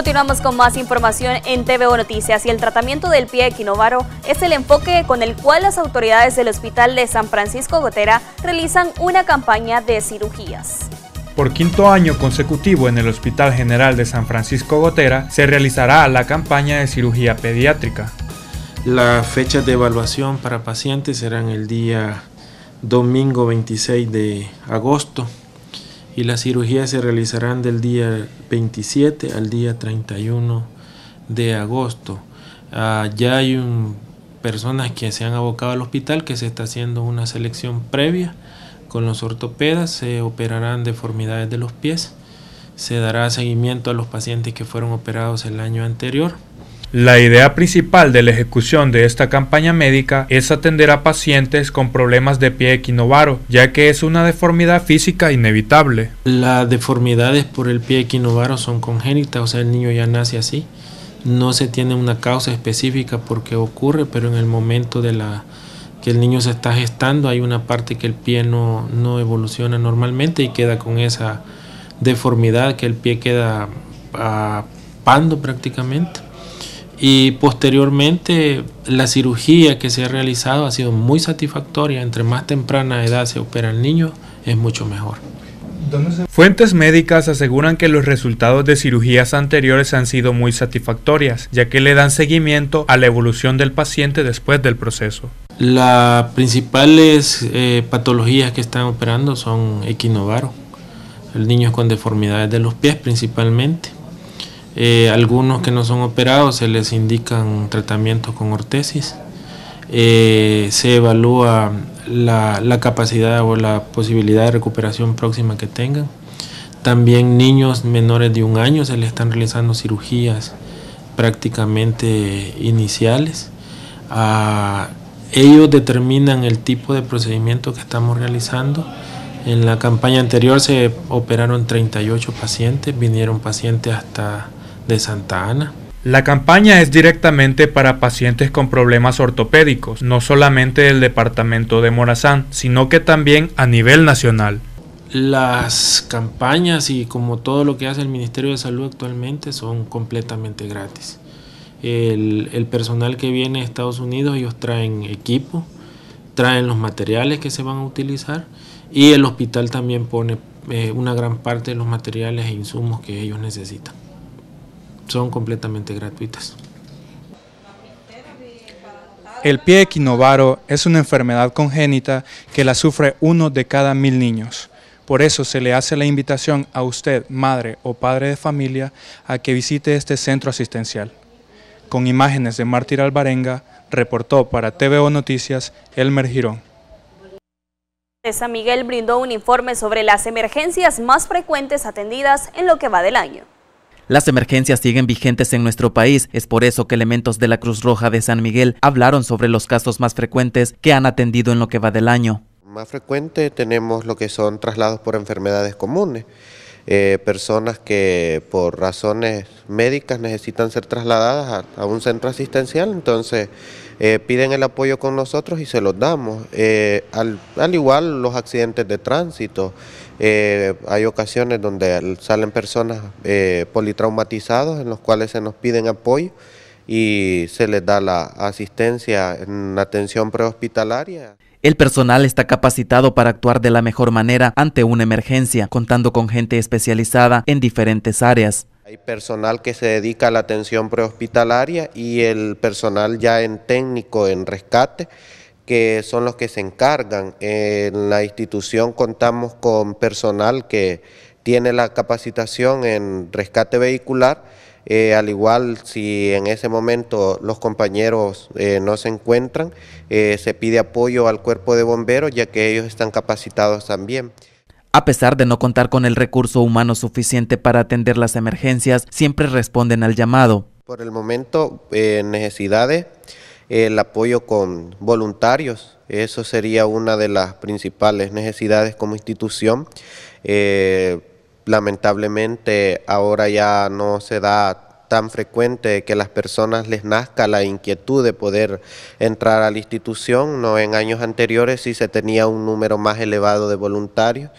Continuamos con más información en TVO Noticias y el tratamiento del pie equinovaro es el enfoque con el cual las autoridades del Hospital de San Francisco Gotera realizan una campaña de cirugías. Por quinto año consecutivo en el Hospital General de San Francisco Gotera se realizará la campaña de cirugía pediátrica. Las fechas de evaluación para pacientes serán el día domingo 26 de agosto y las cirugías se realizarán del día 27 al día 31 de agosto. Ah, ya hay personas que se han abocado al hospital que se está haciendo una selección previa con los ortopedas, se operarán deformidades de los pies, se dará seguimiento a los pacientes que fueron operados el año anterior. La idea principal de la ejecución de esta campaña médica es atender a pacientes con problemas de pie equinovaro, ya que es una deformidad física inevitable. Las deformidades por el pie equinovaro son congénitas, o sea, el niño ya nace así. No se tiene una causa específica por qué ocurre, pero en el momento de la que el niño se está gestando hay una parte que el pie no, no evoluciona normalmente y queda con esa deformidad que el pie queda apando ah, prácticamente y posteriormente la cirugía que se ha realizado ha sido muy satisfactoria. Entre más temprana edad se opera el niño, es mucho mejor. Fuentes médicas aseguran que los resultados de cirugías anteriores han sido muy satisfactorias, ya que le dan seguimiento a la evolución del paciente después del proceso. Las principales eh, patologías que están operando son equinovaro, el niño con deformidades de los pies principalmente, eh, algunos que no son operados se les indican tratamientos con ortesis. Eh, se evalúa la, capacidad o la posibilidad de recuperación próxima que tengan. También niños menores de un año se les están realizando cirugías prácticamente iniciales. Ah, ellos determinan el tipo de procedimiento que estamos realizando. En la campaña anterior se operaron 38 pacientes, vinieron pacientes hasta de Santa Ana. La campaña es directamente para pacientes con problemas ortopédicos, no solamente del departamento de Morazán, sino que también a nivel nacional. Las campañas y como todo lo que hace el Ministerio de Salud actualmente son completamente gratis. El, personal que viene de Estados Unidos, ellos traen equipo, traen los materiales que se van a utilizar y el hospital también pone eh, una gran parte de los materiales e insumos que ellos necesitan son completamente gratuitas. El pie equinovaro es una enfermedad congénita que la sufre uno de cada mil niños. Por eso se le hace la invitación a usted, madre o padre de familia, a que visite este centro asistencial. Con imágenes de Mártir Albarenga, reportó para TVO Noticias Elmer Girón. San Miguel brindó un informe sobre las emergencias más frecuentes atendidas en lo que va del año. Las emergencias siguen vigentes en nuestro país, es por eso que elementos de la Cruz Roja de San Miguel hablaron sobre los casos más frecuentes que han atendido en lo que va del año. Más frecuente tenemos lo que son traslados por enfermedades comunes, eh, personas que por razones médicas necesitan ser trasladadas a, un centro asistencial, entonces eh, piden el apoyo con nosotros y se los damos. Eh, al igual los accidentes de tránsito. Eh, hay ocasiones donde salen personas eh, politraumatizadas en los cuales se nos piden apoyo y se les da la asistencia en atención prehospitalaria. El personal está capacitado para actuar de la mejor manera ante una emergencia, contando con gente especializada en diferentes áreas. Hay personal que se dedica a la atención prehospitalaria y el personal ya en técnico en rescate que son los que se encargan. En la institución contamos con personal que tiene la capacitación en rescate vehicular, eh, al igual si en ese momento los compañeros eh, no se encuentran, eh, se pide apoyo al cuerpo de bomberos ya que ellos están capacitados también. A pesar de no contar con el recurso humano suficiente para atender las emergencias, siempre responden al llamado. Por el momento, necesidades el apoyo con voluntarios. Eso sería una de las principales necesidades como institución. Eh, lamentablemente ahora ya no se da tan frecuente que a las personas les nazca la inquietud de poder entrar a la institución. No en años anteriores sí se tenía un número más elevado de voluntarios,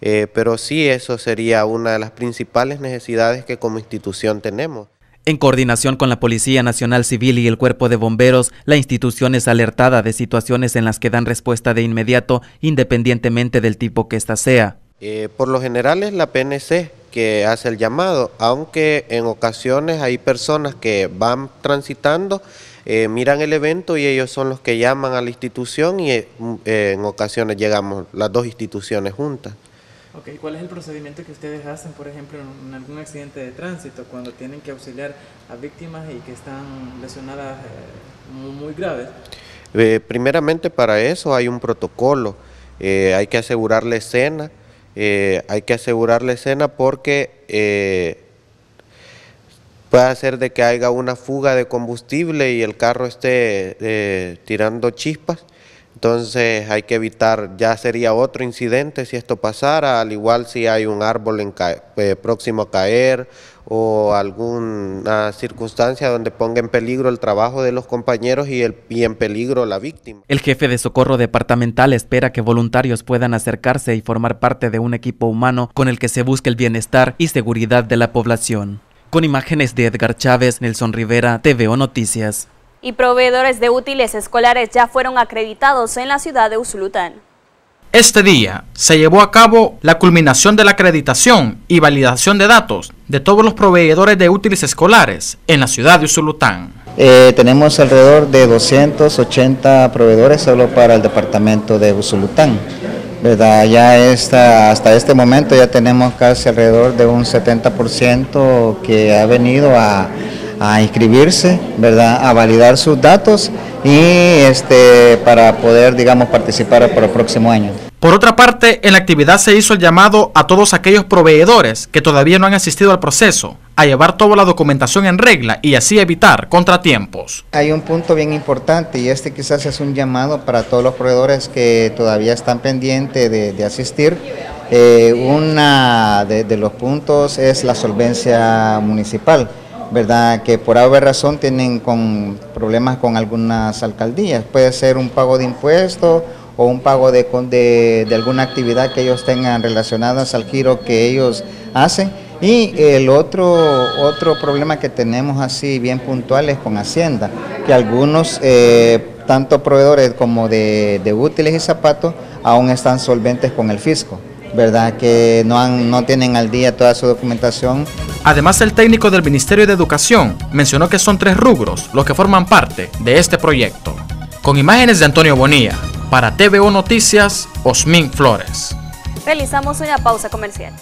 eh, pero sí eso sería una de las principales necesidades que como institución tenemos. En coordinación con la Policía Nacional Civil y el Cuerpo de Bomberos, la institución es alertada de situaciones en las que dan respuesta de inmediato, independientemente del tipo que ésta sea. Eh, por lo general es la PNC que hace el llamado, aunque en ocasiones hay personas que van transitando, eh, miran el evento y ellos son los que llaman a la institución y eh, mm, en ocasiones llegamos las dos instituciones juntas. ¿cuál es el procedimiento que ustedes hacen, por ejemplo, en algún accidente de tránsito, cuando tienen que auxiliar a víctimas y que están lesionadas eh, muy, graves? Eh, primeramente para eso hay un protocolo, eh, hay que asegurar la escena, hay que asegurar la escena porque puede ser de que haya una fuga de combustible y el carro esté tirando chispas entonces hay que evitar, ya sería otro incidente si esto pasara, al igual si hay un árbol eh, próximo a caer o alguna circunstancia donde ponga en peligro el trabajo de los compañeros y, y en peligro la víctima. El jefe de socorro departamental espera que voluntarios puedan acercarse y formar parte de un equipo humano con el que se busque el bienestar y seguridad de la población. Con imágenes de Edgar Chávez, Nelson Rivera, TVO Noticias y proveedores de útiles escolares ya fueron acreditados en la ciudad de Usulután. Este día se llevó a cabo la culminación de la acreditación y validación de datos de todos los proveedores de útiles escolares en la ciudad de Usulután. Eh, tenemos alrededor de 280 proveedores solo para el departamento de Usulután. ¿verdad? Ya está hasta este momento ya tenemos casi alrededor de un 70% que ha venido a, a inscribirse, ¿verdad? A validar sus datos y este, para poder, digamos, participar para el próximo año. Por otra parte, en la actividad se hizo el llamado a todos aquellos proveedores que todavía no han asistido al proceso a llevar toda la documentación en regla y así evitar contratiempos. Hay un punto bien importante y este quizás es un llamado para todos los proveedores que todavía están pendientes de, asistir. Eh, Uno de los puntos es la solvencia municipal. ¿verdad? que por haber razón tienen con problemas con algunas alcaldías. Puede ser un pago de impuestos o un pago de, alguna actividad que ellos tengan relacionadas al giro que ellos hacen. Y el otro, otro problema que tenemos así bien puntual es con Hacienda, que algunos, eh, tanto proveedores como de, de útiles y zapatos, aún están solventes con el fisco, ¿verdad? Que no, han, no tienen al día toda su documentación Además, el técnico del Ministerio de Educación mencionó que son tres rubros los que forman parte de este proyecto. Con imágenes de Antonio Bonilla, para TVO Noticias, Osmin Flores. Realizamos una pausa comercial.